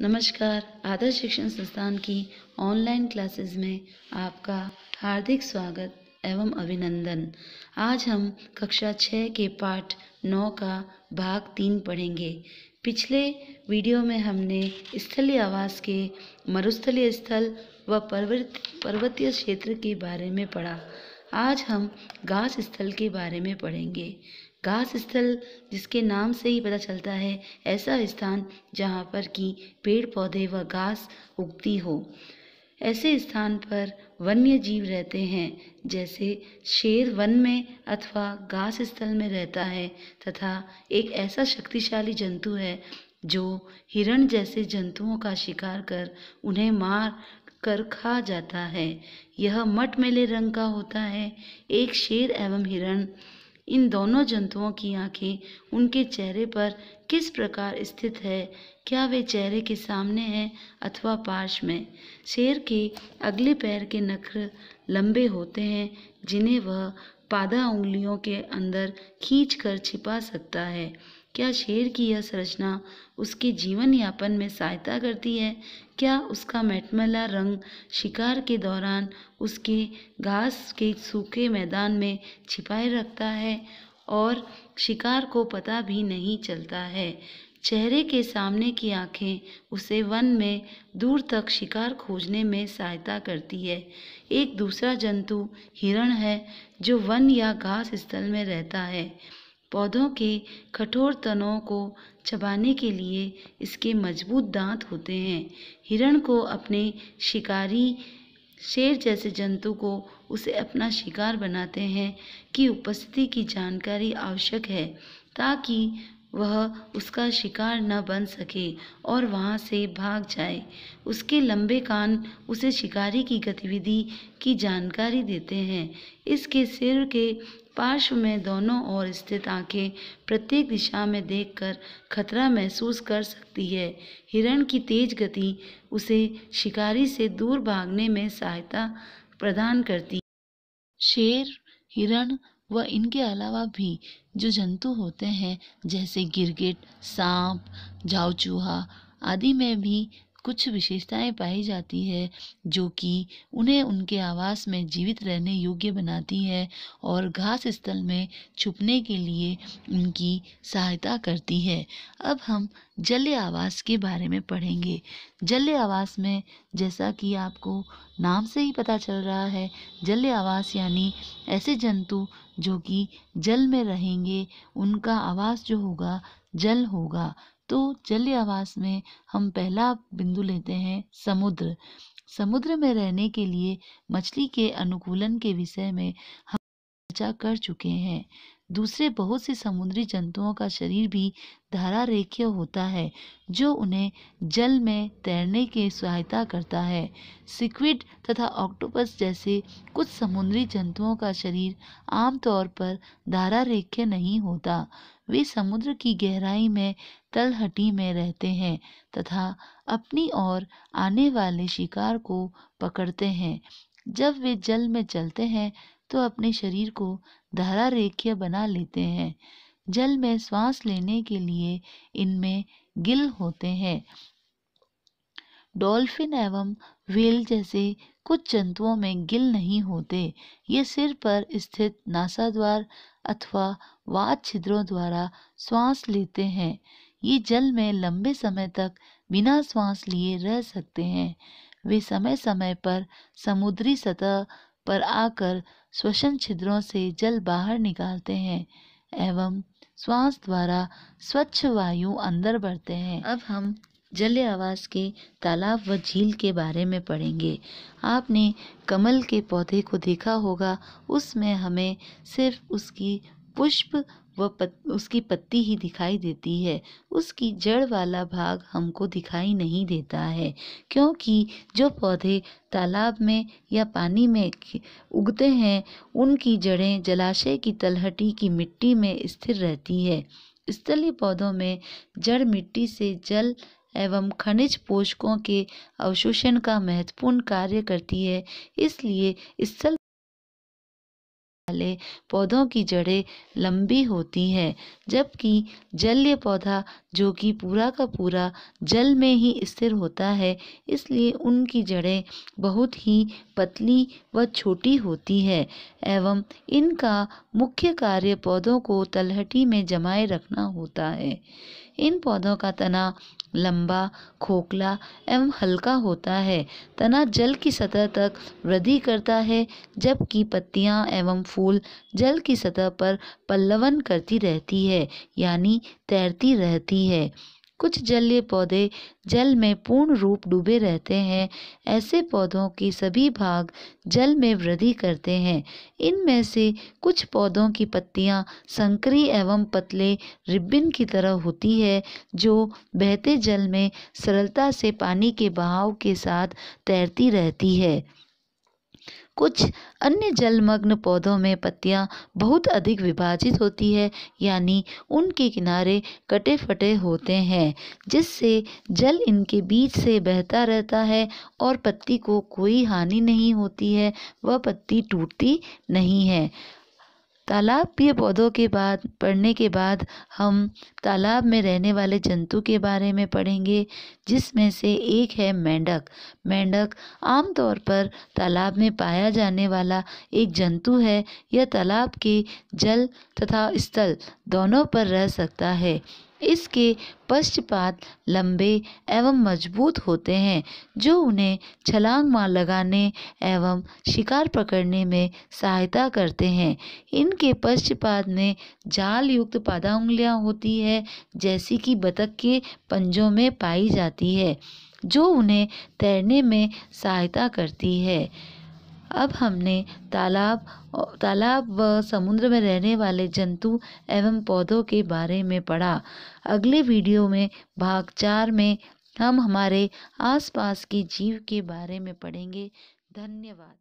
नमस्कार आदर्श शिक्षण संस्थान की ऑनलाइन क्लासेस में आपका हार्दिक स्वागत एवं अभिनंदन आज हम कक्षा छः के पाठ नौ का भाग तीन पढ़ेंगे पिछले वीडियो में हमने स्थलीय आवास के मरुस्थलीय स्थल व पर्वत पर्वतीय क्षेत्र के बारे में पढ़ा आज हम घास स्थल के बारे में पढ़ेंगे घास स्थल जिसके नाम से ही पता चलता है ऐसा स्थान जहाँ पर कि पेड़ पौधे व घास उगती हो ऐसे स्थान पर वन्य जीव रहते हैं जैसे शेर वन में अथवा घास स्थल में रहता है तथा एक ऐसा शक्तिशाली जंतु है जो हिरण जैसे जंतुओं का शिकार कर उन्हें मार कर खा जाता है यह मटमेले रंग का होता है एक शेर एवं हिरण इन दोनों जंतुओं की आंखें उनके चेहरे पर किस प्रकार स्थित है क्या वे चेहरे के सामने हैं अथवा पार्श में शेर के अगले पैर के नखर लंबे होते हैं जिन्हें वह पादा उंगलियों के अंदर खींच कर छिपा सकता है क्या शेर की यह संरचना उसके जीवन यापन में सहायता करती है क्या उसका मैटमला रंग शिकार के दौरान उसके घास के सूखे मैदान में छिपाए रखता है और शिकार को पता भी नहीं चलता है चेहरे के सामने की आंखें उसे वन में दूर तक शिकार खोजने में सहायता करती है एक दूसरा जंतु हिरण है जो वन या घास स्थल में रहता है पौधों के कठोर तनों को चबाने के लिए इसके मजबूत दांत होते हैं हिरण को अपने शिकारी शेर जैसे जंतु को उसे अपना शिकार बनाते हैं कि उपस्थिति की जानकारी आवश्यक है ताकि वह उसका शिकार न बन सके और वहाँ से भाग जाए उसके लंबे कान उसे शिकारी की गतिविधि की जानकारी देते हैं इसके सिर के पार्श्व में दोनों ओर स्थित आंखें प्रत्येक दिशा में देखकर खतरा महसूस कर सकती है हिरण की तेज गति उसे शिकारी से दूर भागने में सहायता प्रदान करती शेर हिरण व इनके अलावा भी जो जंतु होते हैं जैसे गिरगिट सांप जाऊ चूहा आदि में भी कुछ विशेषताएं पाई जाती है जो कि उन्हें उनके आवास में जीवित रहने योग्य बनाती है और घास स्थल में छुपने के लिए उनकी सहायता करती है अब हम जल्य आवास के बारे में पढ़ेंगे जल्य आवास में जैसा कि आपको नाम से ही पता चल रहा है जल्य आवास यानी ऐसे जंतु जो कि जल में रहेंगे उनका आवास जो होगा जल होगा तो जलीय आवास में हम पहला बिंदु लेते हैं समुद्र समुद्र में रहने के लिए मछली के अनुकूलन के विषय में हम चर्चा कर चुके हैं दूसरे बहुत से समुद्री जंतुओं का शरीर भी धारा रेखीय होता है जो उन्हें जल में तैरने की सहायता करता है सिक्विड तथा ऑक्टोपस जैसे कुछ समुद्री जंतुओं का शरीर आमतौर पर धारा रेखीय नहीं होता वे समुद्र की गहराई में तलहटी में रहते हैं तथा अपनी ओर आने वाले शिकार को पकड़ते हैं जब वे जल में चलते हैं तो अपने शरीर को धारा रेखीय बना लेते हैं जल में श्वास लेने के लिए इनमें गिल होते हैं डॉल्फिन एवं व्हेल जैसे कुछ जंतुओं में गिल नहीं होते ये सिर पर स्थित नासाद्वार अथवा वात छिद्रों द्वारा श्वास लेते हैं ये जल में लंबे समय तक बिना श्वास लिए रह सकते हैं वे समय समय पर समुद्री सतह पर आकर श्वसन छिद्रों से जल बाहर निकालते हैं एवं श्वास द्वारा स्वच्छ वायु अंदर बढ़ते हैं अब हम जल आवास के तालाब व झील के बारे में पढ़ेंगे आपने कमल के पौधे को देखा होगा उसमें हमें सिर्फ उसकी पुष्प व पत, उसकी पत्ती ही दिखाई देती है उसकी जड़ वाला भाग हमको दिखाई नहीं देता है क्योंकि जो पौधे तालाब में या पानी में उगते हैं उनकी जड़ें जलाशय की तलहटी की मिट्टी में स्थिर रहती है स्थलीय पौधों में जड़ मिट्टी से जल एवं खनिज पोषकों के अवशोषण का महत्वपूर्ण कार्य करती है इसलिए स्थल वाले पौधों की जड़ें लंबी होती हैं जबकि जलीय पौधा जो कि पूरा का पूरा जल में ही स्थिर होता है इसलिए उनकी जड़ें बहुत ही पतली व छोटी होती है एवं इनका मुख्य कार्य पौधों को तलहटी में जमाए रखना होता है इन पौधों का तना लंबा खोखला एवं हल्का होता है तना जल की सतह तक वृद्धि करता है जबकि पत्तियां एवं फूल जल की सतह पर पल्लवन करती रहती है यानी तैरती रहती है कुछ जलीय पौधे जल में पूर्ण रूप डूबे रहते हैं ऐसे पौधों के सभी भाग जल में वृद्धि करते हैं इनमें से कुछ पौधों की पत्तियां संकरी एवं पतले रिबिन की तरह होती है जो बहते जल में सरलता से पानी के बहाव के साथ तैरती रहती है कुछ अन्य जलमग्न पौधों में पत्तियाँ बहुत अधिक विभाजित होती है यानी उनके किनारे कटे फटे होते हैं जिससे जल इनके बीच से बहता रहता है और पत्ती को कोई हानि नहीं होती है वह पत्ती टूटती नहीं है तालाब के पौधों के बाद पढ़ने के बाद हम तालाब में रहने वाले जंतु के बारे में पढ़ेंगे जिसमें से एक है मेंढक मेंढक आमतौर पर तालाब में पाया जाने वाला एक जंतु है यह तालाब के जल तथा स्थल दोनों पर रह सकता है इसके पश्चपात लंबे एवं मजबूत होते हैं जो उन्हें छलांग मार लगाने एवं शिकार पकड़ने में सहायता करते हैं इनके पश्चपात में जाल युक्त पादा उंगलियाँ होती है जैसी कि बतख के पंजों में पाई जाती है जो उन्हें तैरने में सहायता करती है अब हमने तालाब तालाब व समुद्र में रहने वाले जंतु एवं पौधों के बारे में पढ़ा अगले वीडियो में भाग चार में हम हमारे आसपास के जीव के बारे में पढ़ेंगे धन्यवाद